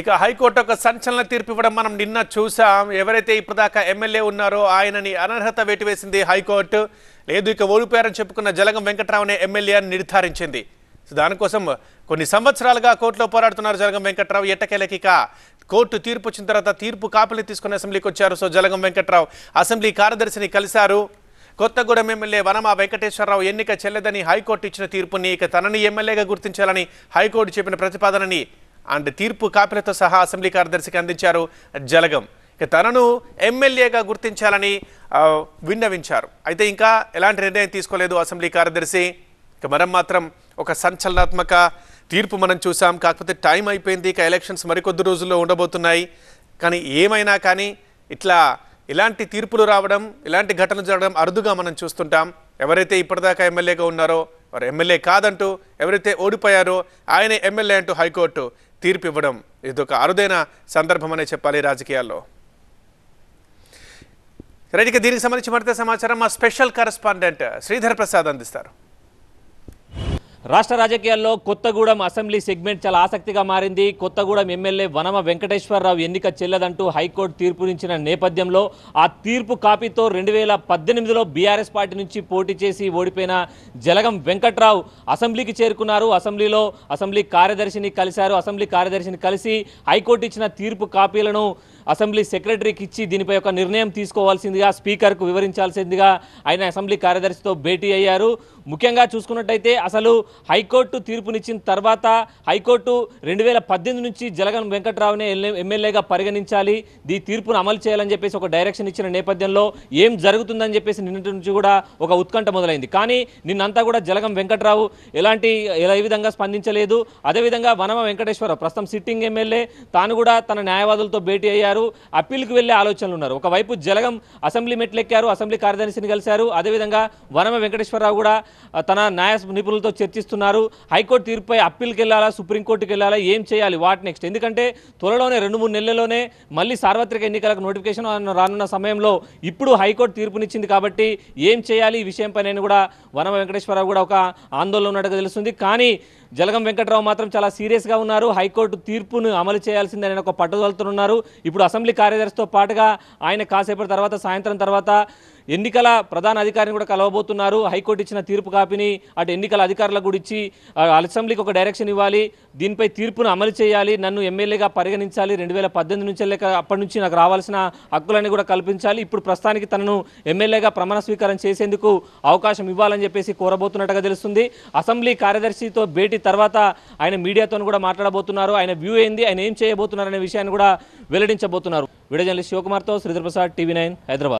ఇక హైకోర్టు ఒక సంచలన తీర్పు ఇవ్వడం మనం నిన్న చూసాం ఎవరైతే ఇప్పటిదాకా ఎమ్మెల్యే ఉన్నారో ఆయనని అనర్హత వేటివేసింది హైకోర్టు లేదు ఇక ఓడిపోయారని చెప్పుకున్న జలగం వెంకట్రావునే ఎమ్మెల్యే అని నిర్ధారించింది దానికోసం కొన్ని సంవత్సరాలుగా కోర్టులో పోరాడుతున్నారు జలగం వెంకట్రావు ఎట్టకేలకి కోర్టు తీర్పు వచ్చిన తర్వాత తీర్పు కాపులు తీసుకుని అసెంబ్లీకి వచ్చారు సో జలగం వెంకట్రావు అసెంబ్లీ కార్యదర్శిని కలిశారు కొత్తగూడెం ఎమ్మెల్యే వనమా వెంకటేశ్వరరావు ఎన్నిక చెల్లదని హైకోర్టు ఇచ్చిన తీర్పుని ఇక తనని ఎమ్మెల్యేగా గుర్తించాలని హైకోర్టు చెప్పిన ప్రతిపాదనని అండ్ తీర్పు కాపీలతో సహా అసెంబ్లీ కార్యదర్శికి అందించారు జలగం ఇక తనను ఎమ్మెల్యేగా గుర్తించాలని విన్నవించారు అయితే ఇంకా ఎలాంటి నిర్ణయం తీసుకోలేదు అసెంబ్లీ కార్యదర్శి ఇక మనం మాత్రం ఒక సంచలనాత్మక తీర్పు మనం చూసాం కాకపోతే టైం అయిపోయింది ఇక ఎలక్షన్స్ మరికొద్ది రోజుల్లో ఉండబోతున్నాయి కానీ ఏమైనా కానీ ఇట్లా ఇలాంటి తీర్పులు రావడం ఇలాంటి ఘటనలు జరగడం అరుదుగా మనం చూస్తుంటాం ఎవరైతే ఇప్పటిదాకా ఎమ్మెల్యేగా ఉన్నారో వారు ఎమ్మెల్యే కాదంటూ ఎవరైతే ఓడిపోయారో ఆయనే ఎమ్మెల్యే అంటూ హైకోర్టు తీర్పు ఇవ్వడం ఒక అరుదైన సందర్భమనే చెప్పాలి రాజకీయాల్లో రైట్ దీనికి సంబంధించి మరింత సమాచారం మా స్పెషల్ కరస్పాండెంట్ శ్రీధర్ ప్రసాద్ అందిస్తారు రాష్ట్ర రాజకీయాల్లో కొత్తగూడెం అసెంబ్లీ సెగ్మెంట్ చాలా ఆసక్తిగా మారింది కొత్తగూడెం ఎమ్మెల్యే వనమ వెంకటేశ్వరరావు ఎన్నిక చెల్లదంటూ హైకోర్టు తీర్పునిచ్చిన నేపథ్యంలో ఆ తీర్పు కాపీతో రెండు వేల పద్దెనిమిదిలో బీఆర్ఎస్ పార్టీ నుంచి పోటీ చేసి ఓడిపోయిన జలగం వెంకట్రావు అసెంబ్లీకి చేరుకున్నారు అసెంబ్లీలో అసెంబ్లీ కార్యదర్శిని కలిశారు అసెంబ్లీ కార్యదర్శిని కలిసి హైకోర్టు ఇచ్చిన తీర్పు కాపీలను అసెంబ్లీ సెక్రటరీకి ఇచ్చి దీనిపై ఒక నిర్ణయం తీసుకోవాల్సిందిగా స్పీకర్కు వివరించాల్సిందిగా ఆయన అసెంబ్లీ కార్యదర్శితో భేటీ అయ్యారు ముఖ్యంగా చూసుకున్నట్టయితే అసలు హైకోర్టు తీర్పునిచ్చిన తర్వాత హైకోర్టు రెండు వేల పద్దెనిమిది నుంచి జలగన్ వెంకట్రావునే ఎమ్మెల్యేగా పరిగణించాలి ఈ తీర్పును అమలు చేయాలని చెప్పేసి ఒక డైరెక్షన్ ఇచ్చిన నేపథ్యంలో ఏం జరుగుతుందని చెప్పేసి నిన్నటి నుంచి కూడా ఒక ఉత్కంఠ మొదలైంది కానీ నిన్నంతా కూడా జలగం వెంకట్రావు ఎలాంటి ఎలా ఏ విధంగా స్పందించలేదు అదేవిధంగా వనమ వెంకటేశ్వరరావు ప్రస్తుతం సిట్టింగ్ ఎమ్మెల్యే తాను కూడా తన న్యాయవాదులతో భేటీ అయ్యారు ఉన్నారు అప్పీల్కి వెళ్లే ఆలోచనలు ఉన్నారు ఒకవైపు జలగం అసెంబ్లీ మెట్లెక్కారు అసెంబ్లీ కార్యదర్శిని కలిశారు అదేవిధంగా వనమ వెంకటేశ్వరరావు కూడా తన న్యాయ నిపుణులతో చర్చిస్తున్నారు హైకోర్టు తీర్పుపై అప్పీల్కి వెళ్ళాలా సుప్రీంకోర్టుకి వెళ్ళాలా ఏం చేయాలి వాట్ నెక్స్ట్ ఎందుకంటే త్వరలోనే రెండు మూడు నెలల్లోనే మళ్ళీ సార్వత్రిక ఎన్నికలకు నోటిఫికేషన్ రానున్న సమయంలో ఇప్పుడు హైకోర్టు తీర్పునిచ్చింది కాబట్టి ఏం చేయాలి ఈ విషయంపై నేను కూడా వనమ వెంకటేశ్వరరావు కూడా ఒక ఆందోళన ఉన్నట్టుగా తెలుస్తుంది కానీ జలగం వెంకట్రావు మాత్రం చాలా సీరియస్గా ఉన్నారు హైకోర్టు తీర్పును అమలు చేయాల్సిందని ఒక పట్టుదలుతున్నారు ఇప్పుడు అసెంబ్లీ కార్యదర్శితో పాటుగా ఆయన కాసేపటి తర్వాత సాయంత్రం తర్వాత ఎన్నికల ప్రధాన అధికారిని కూడా కలవబోతున్నారు హైకోర్టు ఇచ్చిన తీర్పు కాపీని అటు ఎన్నికల అధికారులకు కూడా ఇచ్చి అసెంబ్లీకి ఒక డైరెక్షన్ ఇవ్వాలి దీనిపై తీర్పును అమలు చేయాలి నన్ను ఎమ్మెల్యేగా పరిగణించాలి రెండు వేల పద్దెనిమిది నుంచి లేక అప్పటి నుంచి నాకు రావాల్సిన హక్కులన్నీ కూడా కల్పించాలి ఇప్పుడు ప్రస్తుతానికి తనను ఎమ్మెల్యేగా ప్రమాణ స్వీకారం చేసేందుకు అవకాశం ఇవ్వాలని చెప్పేసి కోరబోతున్నట్టుగా తెలుస్తుంది అసెంబ్లీ కార్యదర్శితో భేటీ తర్వాత ఆయన మీడియాతో కూడా మాట్లాడబోతున్నారు ఆయన వ్యూ ఏంది ఆయన ఏం చేయబోతున్నారు అనే విషయాన్ని కూడా వెల్లడించబోతున్నారు వీడియో జర్నలిస్ట్ శివకుమార్తో శ్రీధర్ ప్రసాద్ టీవీ నైన్ హైదరాబాద్